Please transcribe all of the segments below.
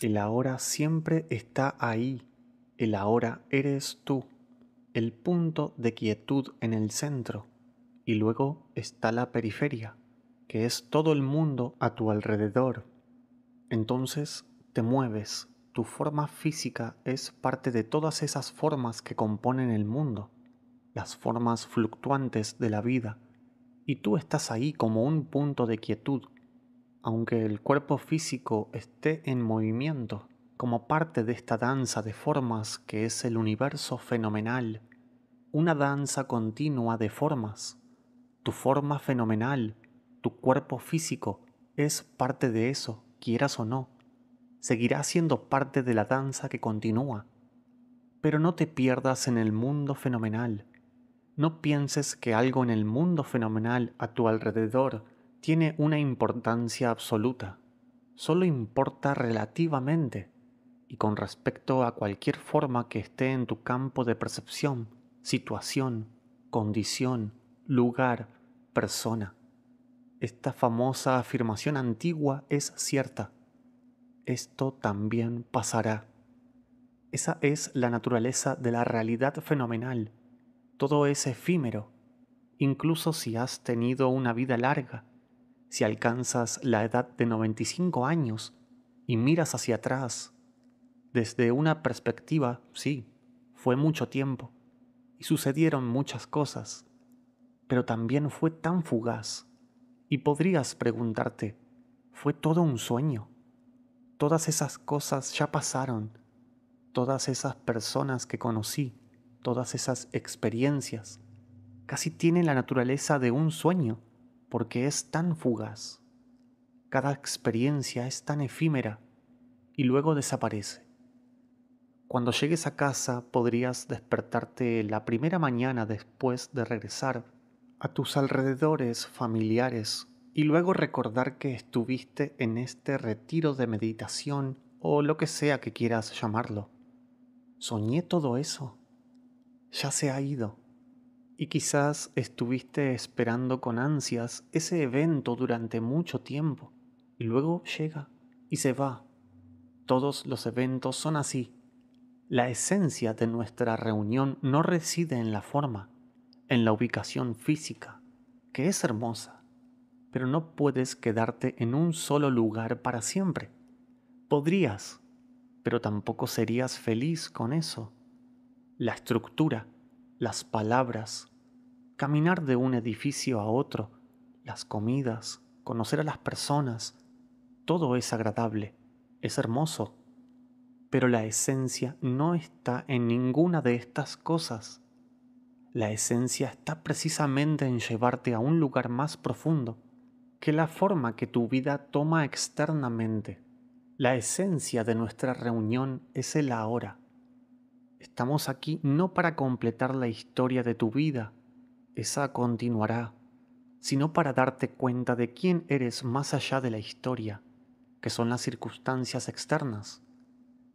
El ahora siempre está ahí. El ahora eres tú, el punto de quietud en el centro. Y luego está la periferia, que es todo el mundo a tu alrededor. Entonces te mueves, tu forma física es parte de todas esas formas que componen el mundo, las formas fluctuantes de la vida, y tú estás ahí como un punto de quietud aunque el cuerpo físico esté en movimiento como parte de esta danza de formas que es el universo fenomenal, una danza continua de formas. Tu forma fenomenal, tu cuerpo físico, es parte de eso, quieras o no. Seguirá siendo parte de la danza que continúa. Pero no te pierdas en el mundo fenomenal. No pienses que algo en el mundo fenomenal a tu alrededor tiene una importancia absoluta, solo importa relativamente y con respecto a cualquier forma que esté en tu campo de percepción, situación, condición, lugar, persona. Esta famosa afirmación antigua es cierta. Esto también pasará. Esa es la naturaleza de la realidad fenomenal. Todo es efímero. Incluso si has tenido una vida larga, si alcanzas la edad de 95 años y miras hacia atrás, desde una perspectiva, sí, fue mucho tiempo y sucedieron muchas cosas, pero también fue tan fugaz y podrías preguntarte, ¿fue todo un sueño? Todas esas cosas ya pasaron, todas esas personas que conocí, todas esas experiencias, casi tienen la naturaleza de un sueño porque es tan fugaz, cada experiencia es tan efímera y luego desaparece. Cuando llegues a casa podrías despertarte la primera mañana después de regresar a tus alrededores familiares y luego recordar que estuviste en este retiro de meditación o lo que sea que quieras llamarlo. Soñé todo eso. Ya se ha ido. Y quizás estuviste esperando con ansias ese evento durante mucho tiempo, y luego llega y se va. Todos los eventos son así. La esencia de nuestra reunión no reside en la forma, en la ubicación física, que es hermosa, pero no puedes quedarte en un solo lugar para siempre. Podrías, pero tampoco serías feliz con eso. La estructura, las palabras, caminar de un edificio a otro, las comidas, conocer a las personas, todo es agradable, es hermoso, pero la esencia no está en ninguna de estas cosas. La esencia está precisamente en llevarte a un lugar más profundo que la forma que tu vida toma externamente. La esencia de nuestra reunión es el ahora. Estamos aquí no para completar la historia de tu vida, esa continuará, sino para darte cuenta de quién eres más allá de la historia, que son las circunstancias externas,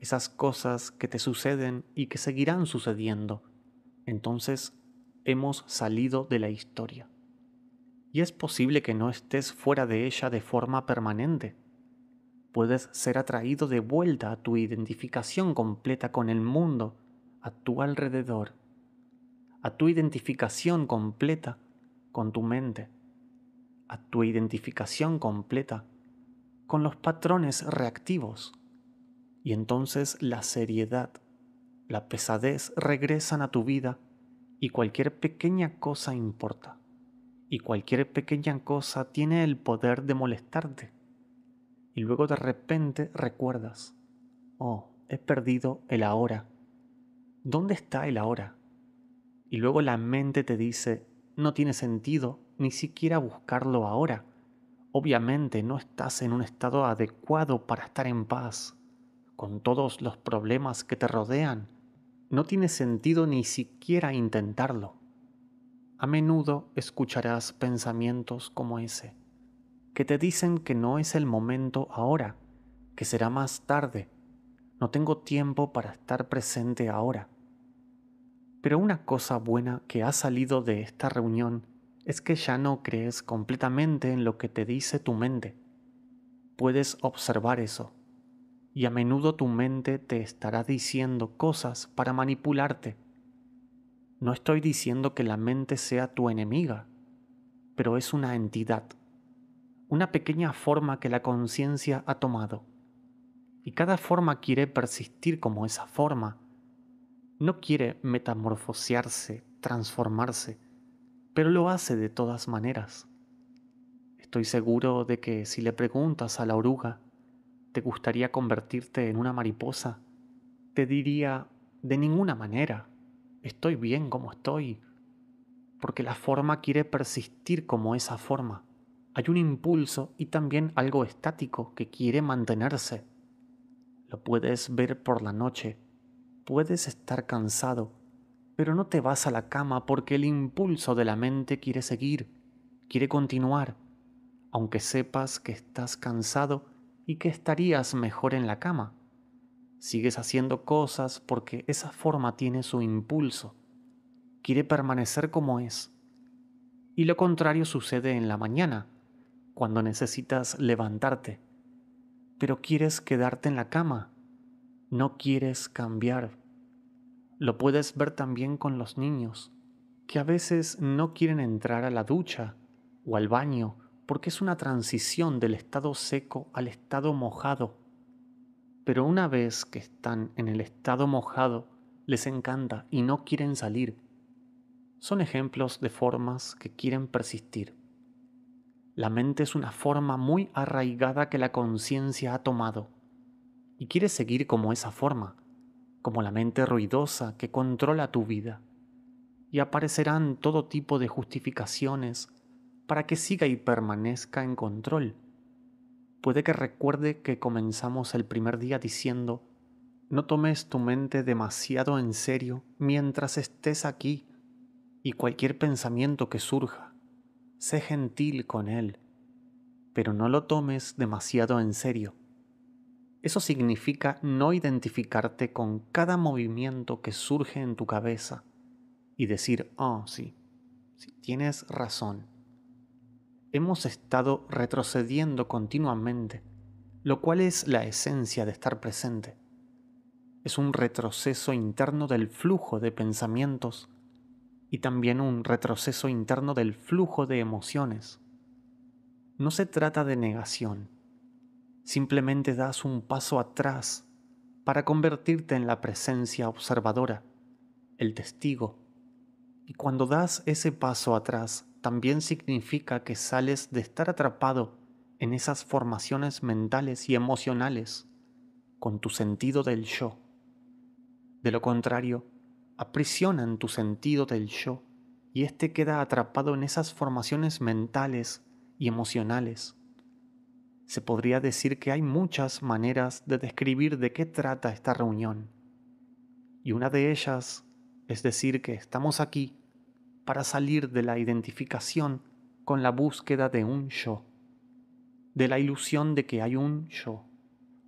esas cosas que te suceden y que seguirán sucediendo. Entonces hemos salido de la historia. Y es posible que no estés fuera de ella de forma permanente. Puedes ser atraído de vuelta a tu identificación completa con el mundo a tu alrededor a tu identificación completa con tu mente, a tu identificación completa con los patrones reactivos. Y entonces la seriedad, la pesadez regresan a tu vida y cualquier pequeña cosa importa. Y cualquier pequeña cosa tiene el poder de molestarte. Y luego de repente recuerdas, oh, he perdido el ahora. ¿Dónde está el ahora? y luego la mente te dice, no tiene sentido ni siquiera buscarlo ahora. Obviamente no estás en un estado adecuado para estar en paz, con todos los problemas que te rodean. No tiene sentido ni siquiera intentarlo. A menudo escucharás pensamientos como ese, que te dicen que no es el momento ahora, que será más tarde. No tengo tiempo para estar presente ahora. Pero una cosa buena que ha salido de esta reunión es que ya no crees completamente en lo que te dice tu mente. Puedes observar eso. Y a menudo tu mente te estará diciendo cosas para manipularte. No estoy diciendo que la mente sea tu enemiga, pero es una entidad, una pequeña forma que la conciencia ha tomado. Y cada forma quiere persistir como esa forma no quiere metamorfosearse, transformarse, pero lo hace de todas maneras. Estoy seguro de que si le preguntas a la oruga, ¿te gustaría convertirte en una mariposa? Te diría, de ninguna manera, estoy bien como estoy, porque la forma quiere persistir como esa forma. Hay un impulso y también algo estático que quiere mantenerse. Lo puedes ver por la noche Puedes estar cansado, pero no te vas a la cama porque el impulso de la mente quiere seguir, quiere continuar, aunque sepas que estás cansado y que estarías mejor en la cama. Sigues haciendo cosas porque esa forma tiene su impulso, quiere permanecer como es. Y lo contrario sucede en la mañana, cuando necesitas levantarte, pero quieres quedarte en la cama no quieres cambiar. Lo puedes ver también con los niños, que a veces no quieren entrar a la ducha o al baño porque es una transición del estado seco al estado mojado. Pero una vez que están en el estado mojado, les encanta y no quieren salir. Son ejemplos de formas que quieren persistir. La mente es una forma muy arraigada que la conciencia ha tomado y quieres seguir como esa forma, como la mente ruidosa que controla tu vida. Y aparecerán todo tipo de justificaciones para que siga y permanezca en control. Puede que recuerde que comenzamos el primer día diciendo, no tomes tu mente demasiado en serio mientras estés aquí y cualquier pensamiento que surja, sé gentil con él, pero no lo tomes demasiado en serio eso significa no identificarte con cada movimiento que surge en tu cabeza y decir, oh, sí, tienes razón. Hemos estado retrocediendo continuamente, lo cual es la esencia de estar presente. Es un retroceso interno del flujo de pensamientos y también un retroceso interno del flujo de emociones. No se trata de negación, simplemente das un paso atrás para convertirte en la presencia observadora, el testigo. Y cuando das ese paso atrás, también significa que sales de estar atrapado en esas formaciones mentales y emocionales con tu sentido del yo. De lo contrario, aprisionan tu sentido del yo y éste queda atrapado en esas formaciones mentales y emocionales se podría decir que hay muchas maneras de describir de qué trata esta reunión. Y una de ellas es decir que estamos aquí para salir de la identificación con la búsqueda de un yo, de la ilusión de que hay un yo,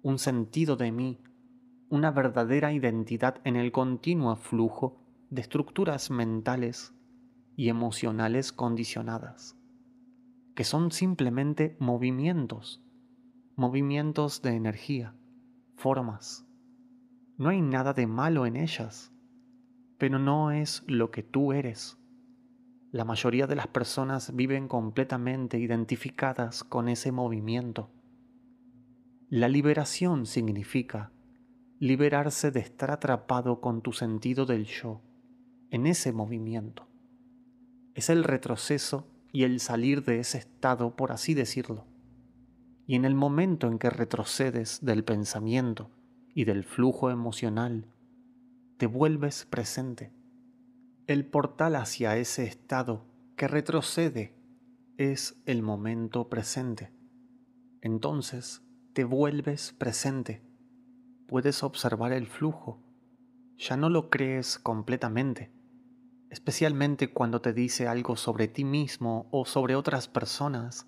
un sentido de mí, una verdadera identidad en el continuo flujo de estructuras mentales y emocionales condicionadas, que son simplemente movimientos movimientos de energía, formas. No hay nada de malo en ellas, pero no es lo que tú eres. La mayoría de las personas viven completamente identificadas con ese movimiento. La liberación significa liberarse de estar atrapado con tu sentido del yo, en ese movimiento. Es el retroceso y el salir de ese estado, por así decirlo y en el momento en que retrocedes del pensamiento y del flujo emocional, te vuelves presente. El portal hacia ese estado que retrocede es el momento presente. Entonces te vuelves presente. Puedes observar el flujo. Ya no lo crees completamente, especialmente cuando te dice algo sobre ti mismo o sobre otras personas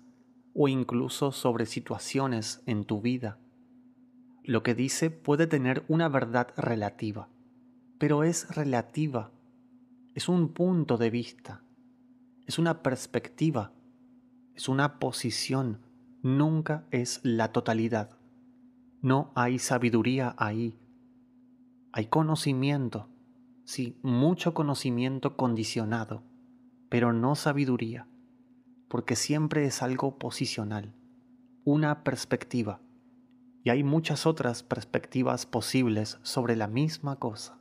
o incluso sobre situaciones en tu vida. Lo que dice puede tener una verdad relativa, pero es relativa, es un punto de vista, es una perspectiva, es una posición, nunca es la totalidad. No hay sabiduría ahí, hay conocimiento, sí, mucho conocimiento condicionado, pero no sabiduría porque siempre es algo posicional, una perspectiva, y hay muchas otras perspectivas posibles sobre la misma cosa.